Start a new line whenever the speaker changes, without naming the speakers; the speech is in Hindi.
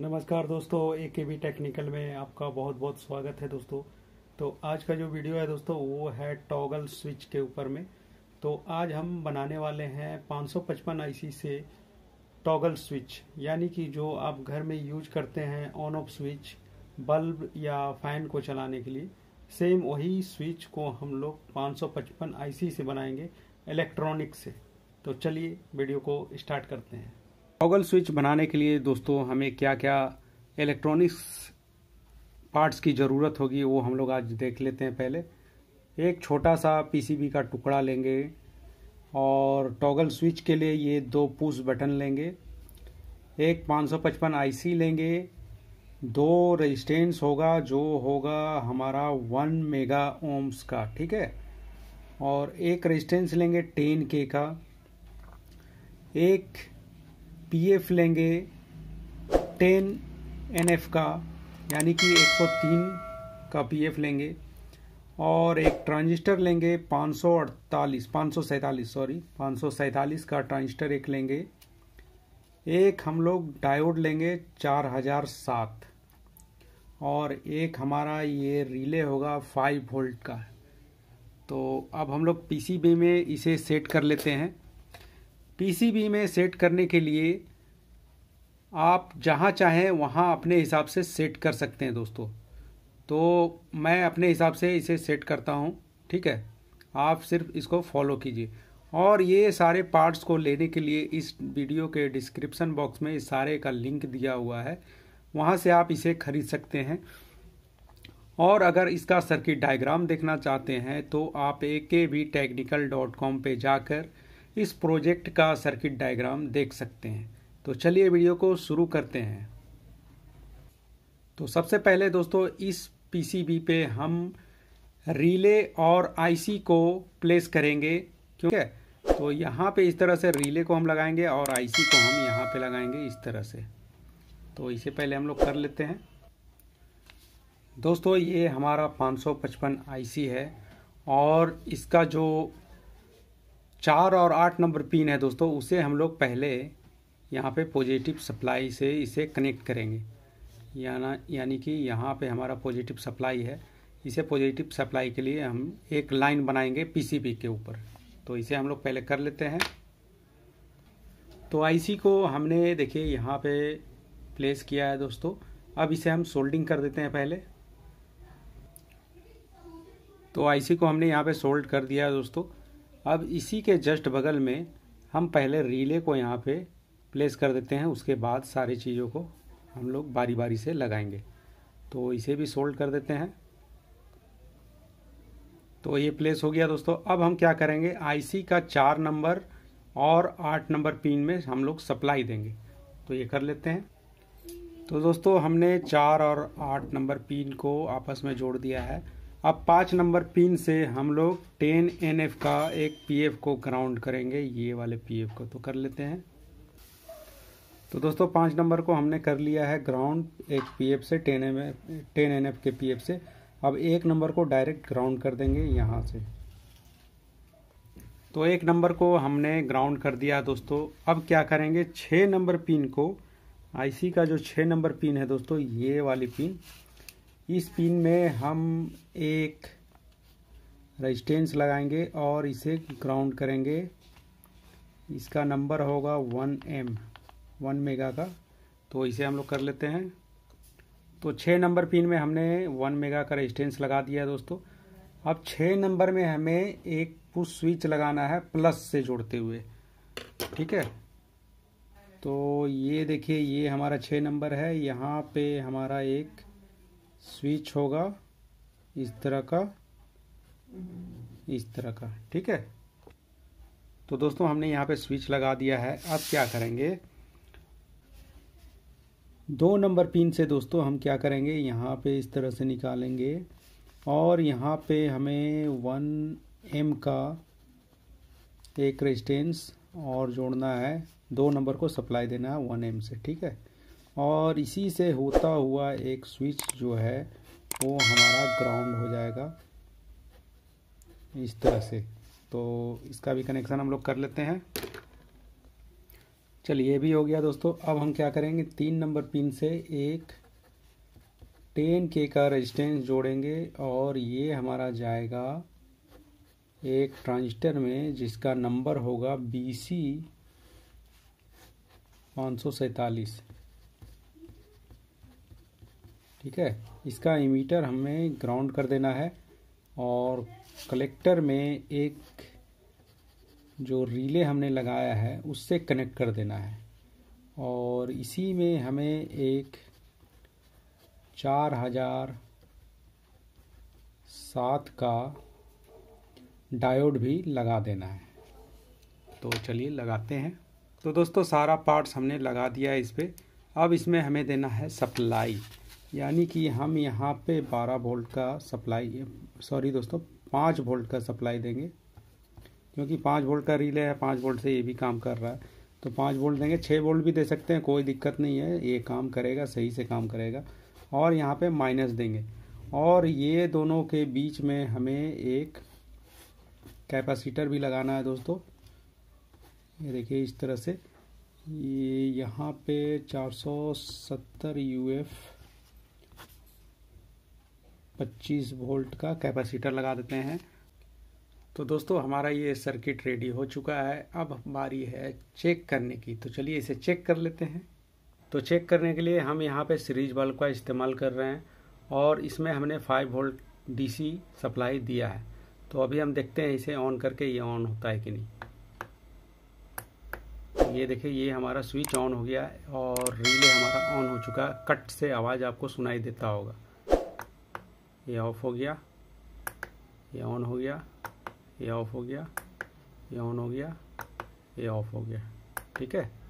नमस्कार दोस्तों ए के बी टेक्निकल में आपका बहुत बहुत स्वागत है दोस्तों तो आज का जो वीडियो है दोस्तों वो है टॉगल स्विच के ऊपर में तो आज हम बनाने वाले हैं 555 आईसी से टॉगल स्विच यानी कि जो आप घर में यूज करते हैं ऑन ऑफ स्विच बल्ब या फैन को चलाने के लिए सेम वही स्विच को हम लोग आई सी से बनाएंगे इलेक्ट्रॉनिक से तो चलिए वीडियो को स्टार्ट करते हैं टॉगल स्विच बनाने के लिए दोस्तों हमें क्या क्या इलेक्ट्रॉनिक्स पार्ट्स की ज़रूरत होगी वो हम लोग आज देख लेते हैं पहले एक छोटा सा पीसीबी का टुकड़ा लेंगे और टॉगल स्विच के लिए ये दो पुश बटन लेंगे एक 555 आईसी लेंगे दो रेजिस्टेंस होगा जो होगा हमारा वन मेगा ओम्स का ठीक है और एक रेजिस्टेंस लेंगे टेन के का एक पीएफ लेंगे टेन एनएफ का यानी कि 103 का पीएफ लेंगे और एक ट्रांजिस्टर लेंगे 548 547 सॉरी 547 का ट्रांजिस्टर एक लेंगे एक हम लोग डायोड लेंगे 4007 और एक हमारा ये रिले होगा 5 वोल्ट का तो अब हम लोग पीसीबी में इसे सेट कर लेते हैं पीसीबी में सेट करने के लिए आप जहाँ चाहें वहाँ अपने हिसाब से सेट कर सकते हैं दोस्तों तो मैं अपने हिसाब से इसे सेट करता हूँ ठीक है आप सिर्फ इसको फॉलो कीजिए और ये सारे पार्ट्स को लेने के लिए इस वीडियो के डिस्क्रिप्शन बॉक्स में इस सारे का लिंक दिया हुआ है वहाँ से आप इसे खरीद सकते हैं और अगर इसका सर्किट डायग्राम देखना चाहते हैं तो आप ए के वी टेक्निकल डॉट कॉम पर जाकर इस प्रोजेक्ट का सर्किट डायग्राम देख सकते हैं तो चलिए वीडियो को शुरू करते हैं तो सबसे पहले दोस्तों इस पीसीबी पे हम रिले और आईसी को प्लेस करेंगे क्योंकि तो यहाँ पे इस तरह से रिले को हम लगाएंगे और आईसी को हम यहाँ पे लगाएंगे इस तरह से तो इसे पहले हम लोग कर लेते हैं दोस्तों ये हमारा 555 आईसी है और इसका जो चार और आठ नंबर पिन है दोस्तों उसे हम लोग पहले यहाँ पे पॉजिटिव सप्लाई से इसे कनेक्ट करेंगे याना यानी कि यहाँ पे हमारा पॉजिटिव सप्लाई है इसे पॉजिटिव सप्लाई के लिए हम एक लाइन बनाएंगे पीसीबी के ऊपर तो इसे हम लोग पहले कर लेते हैं तो आईसी को हमने देखिए यहाँ पे प्लेस किया है दोस्तों अब इसे हम सोल्डिंग कर देते हैं पहले तो आईसी को हमने यहाँ पे सोल्ड कर दिया है दोस्तों अब इसी के जस्ट बगल में हम पहले रीले को यहाँ पे प्लेस कर देते हैं उसके बाद सारी चीज़ों को हम लोग बारी बारी से लगाएंगे तो इसे भी सोल्ड कर देते हैं तो ये प्लेस हो गया दोस्तों अब हम क्या करेंगे आईसी का चार नंबर और आठ नंबर पिन में हम लोग सप्लाई देंगे तो ये कर लेते हैं तो दोस्तों हमने चार और आठ नंबर पिन को आपस में जोड़ दिया है अब पाँच नंबर पिन से हम लोग टेन एन एफ का एक पी एफ को ग्राउंड करेंगे ये वाले पी एफ को तो कर लेते हैं तो दोस्तों पाँच नंबर को हमने कर लिया है ग्राउंड एक पी एफ से ten M ten N F के पी एफ से अब एक नंबर को डायरेक्ट ग्राउंड कर देंगे यहाँ से तो एक नंबर को हमने ग्राउंड कर दिया दोस्तों अब क्या करेंगे छः नंबर पिन को आईसी का जो छः नंबर पिन है दोस्तों ये वाली पिन इस पिन में हम एक रजिस्टेंस लगाएंगे और इसे ग्राउंड करेंगे इसका नंबर होगा वन एम वन मेगा का तो इसे हम लोग कर लेते हैं तो छः नंबर पिन में हमने वन मेगा का रजिस्टेंस लगा दिया दोस्तों अब छः नंबर में हमें एक पुश स्विच लगाना है प्लस से जोड़ते हुए ठीक है तो ये देखिए ये हमारा छः नंबर है यहाँ पे हमारा एक स्विच होगा इस तरह का इस तरह का ठीक है तो दोस्तों हमने यहाँ पे स्विच लगा दिया है अब क्या करेंगे दो नंबर पिन से दोस्तों हम क्या करेंगे यहाँ पे इस तरह से निकालेंगे और यहाँ पे हमें वन एम का एक रेजिस्टेंस और जोड़ना है दो नंबर को सप्लाई देना है वन एम से ठीक है और इसी से होता हुआ एक स्विच जो है वो हमारा ग्राउंड हो जाएगा इस तरह से तो इसका भी कनेक्शन हम लोग कर लेते हैं चलिए ये भी हो गया दोस्तों अब हम क्या करेंगे तीन नंबर पिन से एक टेन के का रेजिस्टेंस जोड़ेंगे और ये हमारा जाएगा एक ट्रांजिस्टर में जिसका नंबर होगा बी सी पाँच सौ सैंतालीस ठीक है इसका इमीटर हमें ग्राउंड कर देना है और कलेक्टर में एक जो रिले हमने लगाया है उससे कनेक्ट कर देना है और इसी में हमें एक चार हजार सात का डायोड भी लगा देना है तो चलिए लगाते हैं तो दोस्तों सारा पार्ट्स हमने लगा दिया है इस पर अब इसमें हमें देना है सप्लाई यानी कि हम यहाँ पे 12 वोल्ट का सप्लाई सॉरी दोस्तों 5 वोल्ट का सप्लाई देंगे क्योंकि 5 वोल्ट का रिले है 5 वोल्ट से ये भी काम कर रहा है तो 5 वोल्ट देंगे 6 वोल्ट भी दे सकते हैं कोई दिक्कत नहीं है ये काम करेगा सही से काम करेगा और यहाँ पे माइनस देंगे और ये दोनों के बीच में हमें एक कैपेसिटर भी लगाना है दोस्तों ये देखिए इस तरह से ये यहाँ पे 470 एफ 25 वोल्ट का कैपेसिटर लगा देते हैं तो दोस्तों हमारा ये सर्किट रेडी हो चुका है अब हमारी है चेक करने की तो चलिए इसे चेक कर लेते हैं तो चेक करने के लिए हम यहाँ पे सीरीज बल्ब का इस्तेमाल कर रहे हैं और इसमें हमने 5 वोल्ट डीसी सप्लाई दिया है तो अभी हम देखते हैं इसे ऑन करके ये ऑन होता है कि नहीं ये देखिए ये हमारा स्विच ऑन हो गया और रिले हमारा ऑन हो चुका कट से आवाज़ आपको सुनाई देता होगा ये ऑफ हो गया ये ऑन हो गया ये ऑफ हो गया ये ऑन हो गया ये ऑफ हो गया ठीक है